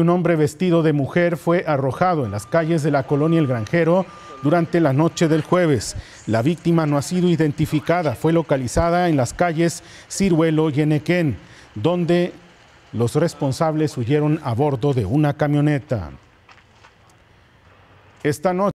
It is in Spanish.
un hombre vestido de mujer fue arrojado en las calles de la colonia El Granjero durante la noche del jueves. La víctima no ha sido identificada, fue localizada en las calles Ciruelo y Enequén, donde los responsables huyeron a bordo de una camioneta. Esta noche.